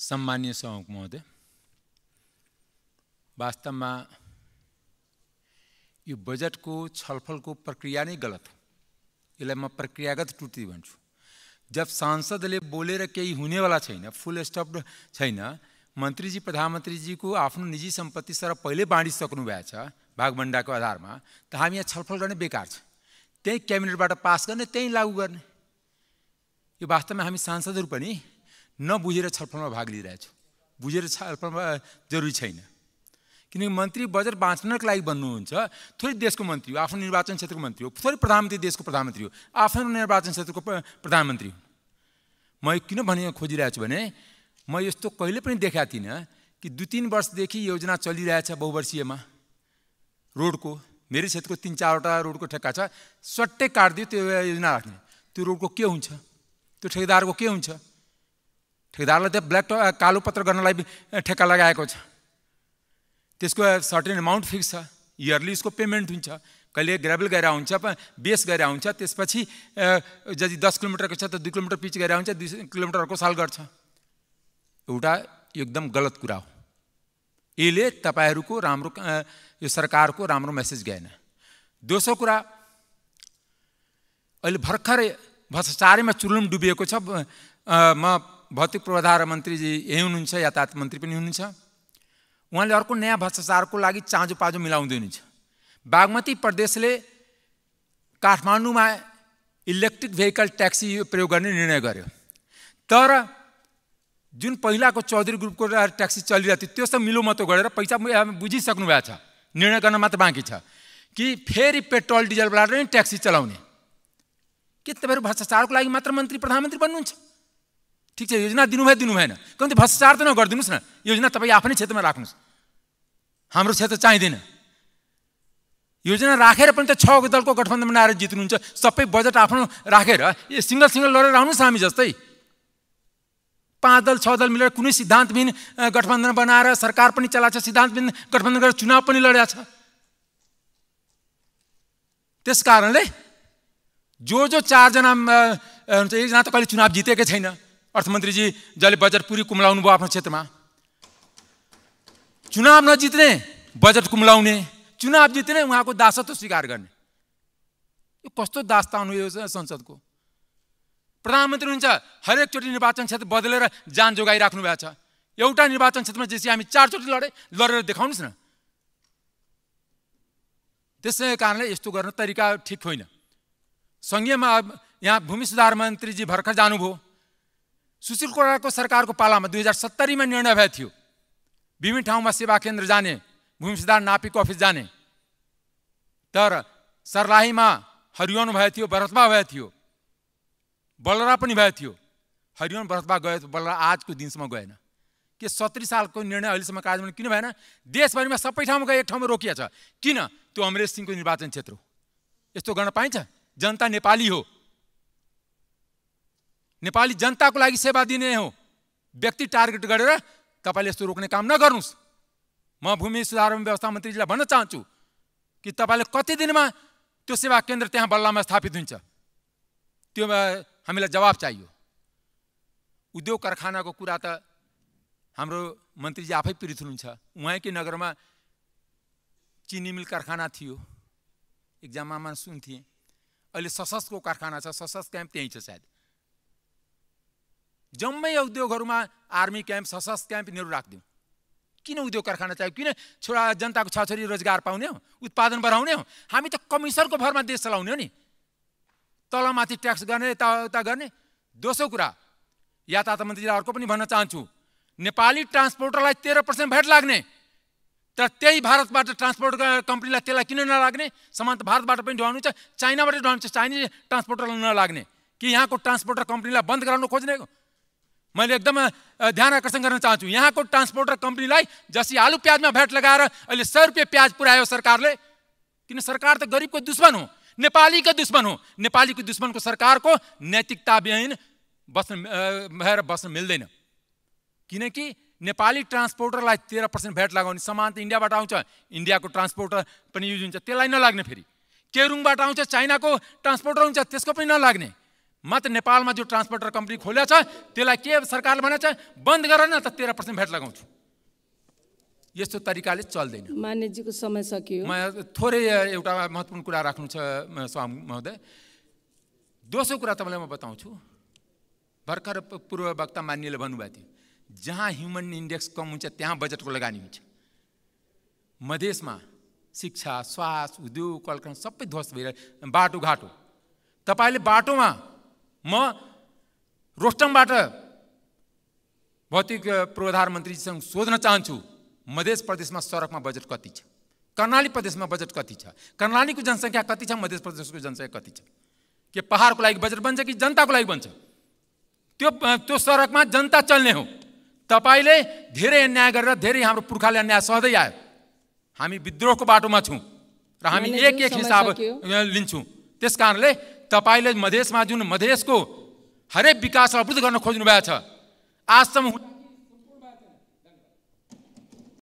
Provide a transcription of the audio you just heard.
सम्मान्य सहयोग महोदय वास्तवमा यो बजेटको छलफलको प्रक्रिया नै गलत हो यसलाई म प्रक्रियागत त्रुटि भन्छु जब सांसदले बोलेर केही हुनेवाला छैन फुल स्टप छैन मन्त्रीजी प्रधानमन्त्रीजीको आफ्नो निजी सम्पत्ति सर पहिले बाँडिसक्नु भएको छ भागभन्डाको आधारमा त हामी यहाँ छलफल गर्ने बेकार छ त्यही क्याबिनेटबाट पास गर्ने त्यहीँ लागू गर्ने यो वास्तवमा हामी सांसदहरू पनि नबुझेर छलफलमा भाग लिइरहेछु बुझेर छलफलमा जरुरी छैन किनकि मन्त्री बजेट बाँच्नको लागि बन्नुहुन्छ थोरै देशको मन्त्री हो आफ्नो निर्वाचन क्षेत्रको मन्त्री हो थोरै प्रधानमन्त्री देशको प्रधानमन्त्री हो आफ्नो निर्वाचन क्षेत्रको प्रधानमन्त्री हुन् म किन भनि खोजिरहेछु भने म यस्तो कहिले पनि देखाएको थिइनँ कि दुई तिन वर्षदेखि योजना चलिरहेछ बहुवर्षीयमा रोडको मेरो क्षेत्रको तिन चारवटा रोडको ठेक्का छ सट्टै काटिदियो त्यो योजना राख्ने त्यो रोडको के हुन्छ त्यो ठेकेदारको के हुन्छ ठेकदारलाई त्यो ब्ल्याक कालो पत्र गर्नलाई ठेक्का लगाएको छ त्यसको सर्टेन एमाउन्ट फिक्स छ इयरली उसको पेमेन्ट हुन्छ कहिले ग्राभल गएर आउँछ बेस गएर आउँछ त्यसपछि यदि दस किलोमिटरको छ त दुई किलोमिटर पिच गएर हुन्छ दुई किलोमिटर अर्को साल गर्छ एउटा एकदम गलत कुरा हो यसले तपाईँहरूको राम्रो यो सरकारको राम्रो मेसेज गएन दोस्रो कुरा अहिले भर्खरै भ्रष्टाचारमा चुलुम डुबिएको छ म भौतिक पूर्वाधार मन्त्रीजी यहीँ हुनुहुन्छ यातायात मन्त्री पनि हुनुहुन्छ उहाँले अर्को नयाँ भ्रष्टाचारको लागि चाँजो पाँजो मिलाउँदै हुनुहुन्छ बागमती प्रदेशले काठमाडौँमा इलेक्ट्रिक भेहिकल ट्याक्सी प्रयोग गर्ने निर्णय गर्यो तर जुन पहिलाको चौधरी ग्रुपको ट्याक्सी चलिरहेको थियो त्यो सब मिलोमतो गरेर पैसा बुझिसक्नु भएको छ निर्णय गर्न मात्र बाँकी छ कि फेरि पेट्रोल डिजलबाट नै ट्याक्सी चलाउने के तपाईँहरू भ्रष्टाचारको लागि मात्र मन्त्री प्रधानमन्त्री बन्नुहुन्छ ठिक छ योजना दिनुभयो दिनु भएन कम्ती भ्रष्टाचार त नगरिदिनुहोस् न योजना तपाईँ आफ्नै क्षेत्रमा राख्नुहोस् हाम्रो क्षेत्र चाहिँदैन योजना राखेर पनि त छ दलको गठबन्धन बनाएर जित्नुहुन्छ सबै बजेट आफ्नो राखेर ए सिङ्गल सिङ्गल लडेर आउनुहोस् हामी जस्तै पाँच दल छ दल मिलेर कुनै सिद्धान्तविहीन गठबन्धन बनाएर सरकार पनि चलाएको छ सिद्धान्तविहीन गठबन्धन गरेर चुनाव पनि लडेको छ त्यस कारणले जो जो चारजना हुन्छ एकजना त कहिले चुनाव जितेकै छैन अर्थमन्त्रीजी जसले बजेट पुरी कुम्लाउनु भयो आफ्नो क्षेत्रमा चुनाव नजित्ने बजेट कुम्लाउने चुनाव जित्ने उहाँको दासत्व स्वीकार गर्ने यो कस्तो दास्ता आउनु यो संसदको प्रधानमन्त्री हुनुहुन्छ हरेकचोटि निर्वाचन क्षेत्र बदलेर जान जोगाइराख्नु भएको छ एउटा निर्वाचन क्षेत्रमा जेसी हामी चारचोटि लडे लडेर देखाउनुहोस् न त्यसै कारणले यस्तो गर्न तरिका ठिक होइन सङ्घीयमा यहाँ भूमि सुधार मन्त्रीजी भर्खर जानुभयो सुशील कोराको सरकारको पालामा दुई हजार सत्तरीमा निर्णय भएको थियो विभिन्न ठाउँमा सेवा केन्द्र जाने भूमि सुधार नापीको अफिस जाने तर सर्लाहीमा हरियोन भएको थियो बरतमा भएको थियो बलरा पनि भएको थियो हरियोन बरतमा गयो बलरा आजको दिनसम्म गएन के सत्री सालको निर्णय अहिलेसम्म कार्यक्रम किन भएन देशभरिमा सबै ठाउँमा गए एक ठाउँमा रोकिया छ किन त्यो अमरेश सिंहको निर्वाचन क्षेत्र हो यस्तो गर्न पाइन्छ जनता नेपाली हो नेपाली जनताको लागि सेवा दिने हो व्यक्ति टार्गेट गरेर तपाईँले यस्तो रोक्ने काम नगर्नुहोस् म भूमि सुधार एवं व्यवस्था मन्त्रीजीलाई भन्न चाहन्छु कि तपाईँले कति दिनमा त्यो सेवा केन्द्र त्यहाँ बल्लामा स्थापित हुन्छ त्यो हामीलाई जवाब चाहियो उद्योग कारखानाको कुरा त हाम्रो मन्त्रीजी आफै पीडित हुनुहुन्छ उहाँकै नगरमा चिनी मिल कारखाना थियो मामा सुन्थेँ अहिले सशस्त्रको कारखाना छ सशस्त्र क्याम्प त्यहीँ छ सायद जम्मै उद्योगहरूमा आर्मी क्याम्प सशस्त्र क्याम्प यिनीहरू राखिदिउँ किन उद्योग कारखाना चाहियो किन छोरा जनताको छोराछोरी रोजगार पाउने हो उत्पादन बढाउने हो हामी त कमिसनको भरमा देश चलाउने हो नि तलमाथि ट्याक्स गर्ने यता उता गर्ने दोस्रो कुरा यातायात मन्त्रीलाई अर्को पनि भन्न चाहन्छु नेपाली ट्रान्सपोर्टरलाई तेह्र पर्सेन्ट भेट लाग्ने तर त्यही भारतबाट ट्रान्सपोर्ट कम्पनीलाई त्यसलाई किन नलाग्ने सामान त भारतबाट पनि ढुवाउनु छ चाइनाबाट ढुवाउनु छ चाइनिज ट्रान्सपोर्टरलाई नलाग्ने कि यहाँको ट्रान्सपोर्टर कम्पनीलाई बन्द गराउनु खोज्ने मैले एकदम ध्यान आकर्षण गर्न चाहन्छु यहाँको ट्रान्सपोर्टर कम्पनीलाई जसरी आलु प्याजमा भेट लगाएर अहिले सय रुपियाँ प्याज पुऱ्यायो सरकारले किन सरकार त गरिबको दुश्मन हो नेपालीको दुश्मन हो नेपालीको दुश्मनको सरकारको नैतिकता विहीन बस्न भएर बस्न मिल्दैन किनकि नेपाली ट्रान्सपोर्टरलाई तेह्र पर्सेन्ट भ्याट लगाउने सामान त इन्डियाबाट आउँछ इन्डियाको ट्रान्सपोर्टर पनि युज हुन्छ त्यसलाई नलाग्ने फेरि केरुङबाट आउँछ चाइनाको ट्रान्सपोर्टर हुन्छ त्यसको पनि नलाग्ने मात्र नेपालमा जो ट्रान्सपोर्टर कम्पनी खोलेको छ त्यसलाई के सरकारले भनेछ बन्द गर न त तेह्र पर्सेन्ट भेट लगाउँछु यस्तो तरिकाले चल्दैन मान्यजीको समय सकियो म थोरै एउटा महत्त्वपूर्ण कुरा राख्नु छ स्वामी महोदय दोस्रो कुरा तपाईँलाई म बताउँछु भर्खर पूर्व वक्ता मान्यले भन्नुभएको थियो जहाँ ह्युमन इन्डेक्स कम हुन्छ त्यहाँ बजेटको लगानी हुन्छ मधेसमा शिक्षा स्वास्थ्य उद्योग कलकारखाना सबै ध्वस्त भइरहेको बाटोघाटो तपाईँले बाटोमा म रोस्टमबाट भौतिक प्रधानमन्त्रीसँग सोध्न चाहन्छु मधेस प्रदेशमा सडकमा बजेट कति छ कर्णाली प्रदेशमा बजेट कति छ कर्णालीको जनसङ्ख्या कति छ मधेस प्रदेशको जनसङ्ख्या कति छ के पहाडको लागि बजेट बन्छ कि जनताको लागि बन्छ त्यो त्यो सडकमा जनता चल्ने हो तपाईँले धेरै अन्याय गरेर धेरै हाम्रो पुर्खाले अन्याय सहँदै आयो हामी विद्रोहको बाटोमा छौँ र हामी एक एक हिसाब लिन्छौँ त्यस कारणले तपाईँले मधेसमा जुन मधेसको हरेक विकास अवृद्ध गर्न खोज्नु भएको छ आजसम्म